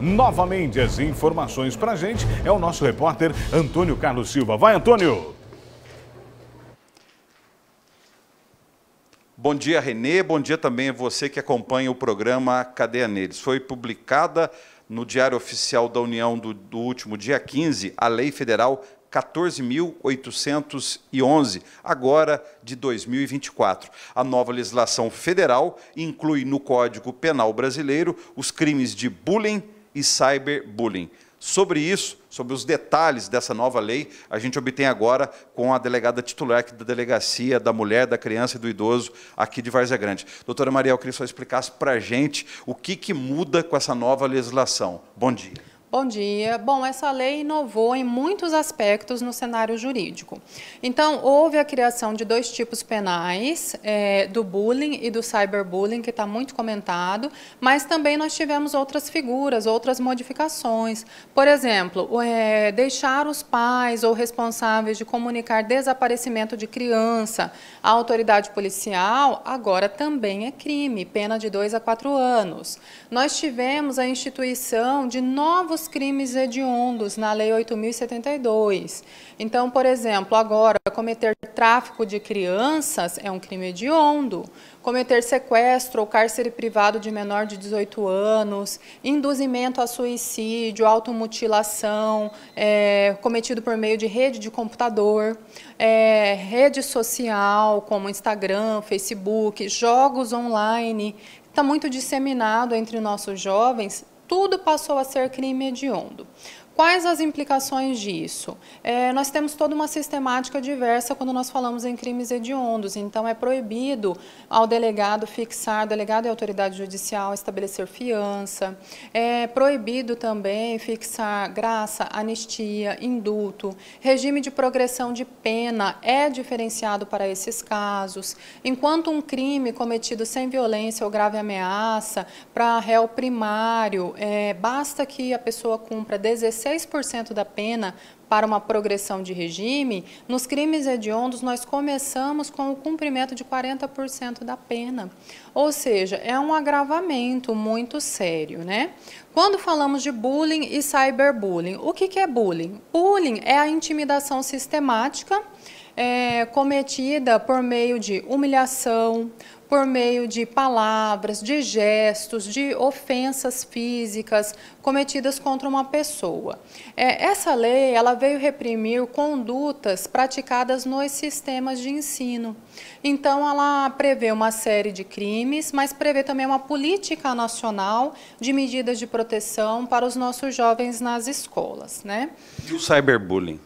novamente as informações para a gente é o nosso repórter Antônio Carlos Silva. Vai, Antônio! Bom dia, Renê. Bom dia também a você que acompanha o programa Cadeia Neles. Foi publicada no Diário Oficial da União do, do último dia 15 a Lei Federal 14.811, agora de 2024. A nova legislação federal inclui no Código Penal Brasileiro os crimes de bullying e cyberbullying. Sobre isso, sobre os detalhes dessa nova lei, a gente obtém agora com a delegada titular aqui da Delegacia da Mulher, da Criança e do Idoso aqui de Várzea Grande. Doutora Maria, eu queria só explicasse para a gente o que, que muda com essa nova legislação. Bom dia. Bom dia. Bom, essa lei inovou em muitos aspectos no cenário jurídico. Então, houve a criação de dois tipos penais, é, do bullying e do cyberbullying, que está muito comentado, mas também nós tivemos outras figuras, outras modificações. Por exemplo, é, deixar os pais ou responsáveis de comunicar desaparecimento de criança à autoridade policial, agora também é crime, pena de dois a quatro anos. Nós tivemos a instituição de novos os crimes hediondos na Lei 8.072. Então, por exemplo, agora, cometer tráfico de crianças é um crime hediondo. Cometer sequestro ou cárcere privado de menor de 18 anos, induzimento a suicídio, automutilação, é, cometido por meio de rede de computador, é, rede social como Instagram, Facebook, jogos online, está muito disseminado entre nossos jovens tudo passou a ser crime hediondo. Quais as implicações disso? É, nós temos toda uma sistemática diversa quando nós falamos em crimes hediondos, então é proibido ao delegado fixar, delegado e autoridade judicial estabelecer fiança, é proibido também fixar graça, anistia, indulto, regime de progressão de pena é diferenciado para esses casos, enquanto um crime cometido sem violência ou grave ameaça, para réu primário, é, basta que a pessoa cumpra 16 6% da pena para uma progressão de regime, nos crimes hediondos nós começamos com o cumprimento de 40% da pena. Ou seja, é um agravamento muito sério, né? Quando falamos de bullying e cyberbullying, o que, que é bullying? Bullying é a intimidação sistemática é, cometida por meio de humilhação, por meio de palavras, de gestos, de ofensas físicas cometidas contra uma pessoa. É, essa lei ela veio reprimir condutas praticadas nos sistemas de ensino. Então, ela prevê uma série de crimes, mas prevê também uma política nacional de medidas de proteção para os nossos jovens nas escolas. Né? E o cyberbullying?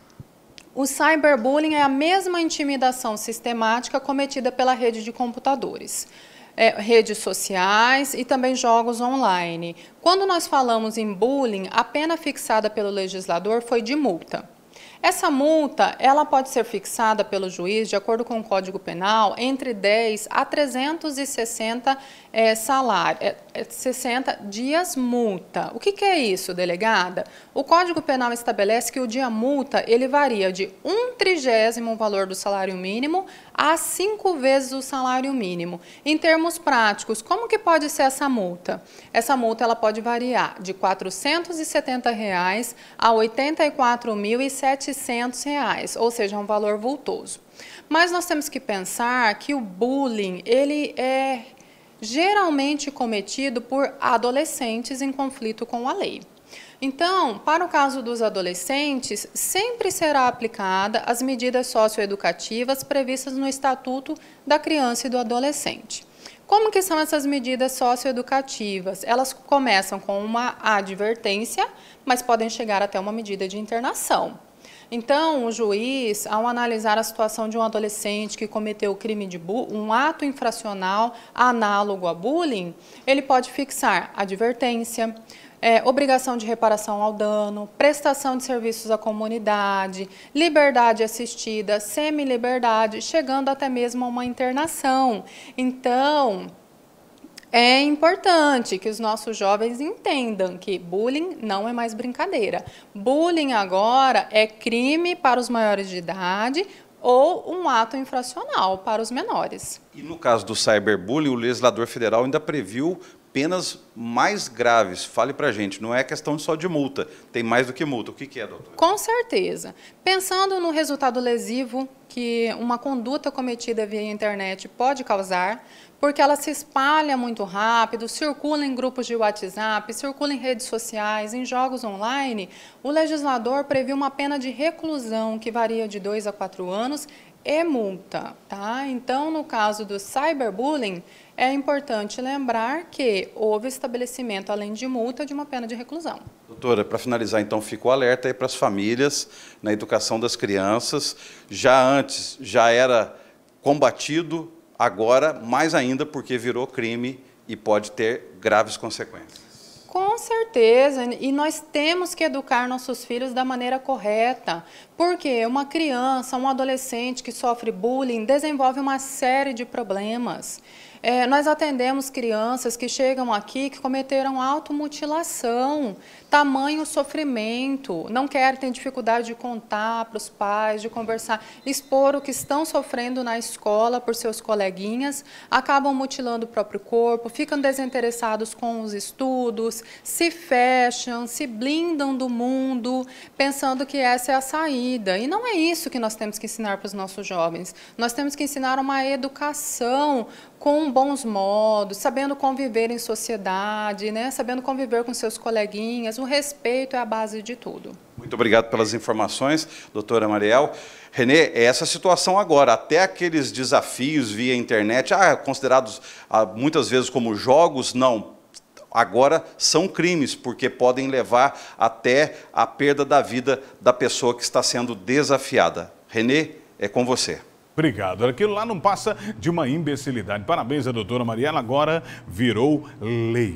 O cyberbullying é a mesma intimidação sistemática cometida pela rede de computadores. É, redes sociais e também jogos online. Quando nós falamos em bullying, a pena fixada pelo legislador foi de multa. Essa multa, ela pode ser fixada pelo juiz, de acordo com o Código Penal, entre 10 a 360 é, salário, é, 60 é dias multa. O que, que, é isso, delegada? O Código Penal estabelece que o dia multa ele varia de um trigésimo o valor do salário mínimo a cinco vezes o salário mínimo. Em termos práticos, como que pode ser essa multa? Essa multa ela pode variar de R$ 470 reais a R$ 84.700, reais, ou seja, um valor vultoso. Mas nós temos que pensar que o bullying ele é geralmente cometido por adolescentes em conflito com a lei. Então, para o caso dos adolescentes, sempre será aplicada as medidas socioeducativas previstas no Estatuto da Criança e do Adolescente. Como que são essas medidas socioeducativas? Elas começam com uma advertência, mas podem chegar até uma medida de internação. Então, o juiz, ao analisar a situação de um adolescente que cometeu crime de um ato infracional análogo a bullying, ele pode fixar advertência, é, obrigação de reparação ao dano, prestação de serviços à comunidade, liberdade assistida, semi-liberdade, chegando até mesmo a uma internação. Então, é importante que os nossos jovens entendam que bullying não é mais brincadeira. Bullying agora é crime para os maiores de idade ou um ato infracional para os menores. E no caso do cyberbullying, o legislador federal ainda previu penas mais graves? Fale para a gente, não é questão só de multa, tem mais do que multa. O que, que é, doutor? Com certeza. Pensando no resultado lesivo que uma conduta cometida via internet pode causar, porque ela se espalha muito rápido, circula em grupos de WhatsApp, circula em redes sociais, em jogos online, o legislador previu uma pena de reclusão que varia de 2 a 4 anos e multa, tá? Então, no caso do cyberbullying, é importante lembrar que houve estabelecimento, além de multa, de uma pena de reclusão. Doutora, para finalizar, então, ficou alerta aí para as famílias na educação das crianças. Já antes, já era combatido, agora mais ainda, porque virou crime e pode ter graves consequências. Com com certeza, e nós temos que educar nossos filhos da maneira correta, porque uma criança, um adolescente que sofre bullying desenvolve uma série de problemas. É, nós atendemos crianças que chegam aqui que cometeram automutilação, tamanho sofrimento, não querem, ter dificuldade de contar para os pais, de conversar, expor o que estão sofrendo na escola por seus coleguinhas, acabam mutilando o próprio corpo, ficam desinteressados com os estudos, se fecham, se blindam do mundo, pensando que essa é a saída. E não é isso que nós temos que ensinar para os nossos jovens. Nós temos que ensinar uma educação com bons modos, sabendo conviver em sociedade, né? sabendo conviver com seus coleguinhas. O respeito é a base de tudo. Muito obrigado pelas informações, doutora Mariel. Renê, é essa situação agora, até aqueles desafios via internet, ah, considerados ah, muitas vezes como jogos, não, agora são crimes, porque podem levar até a perda da vida da pessoa que está sendo desafiada. Renê, é com você. Obrigado. Aquilo lá não passa de uma imbecilidade. Parabéns à doutora Mariela, agora virou lei.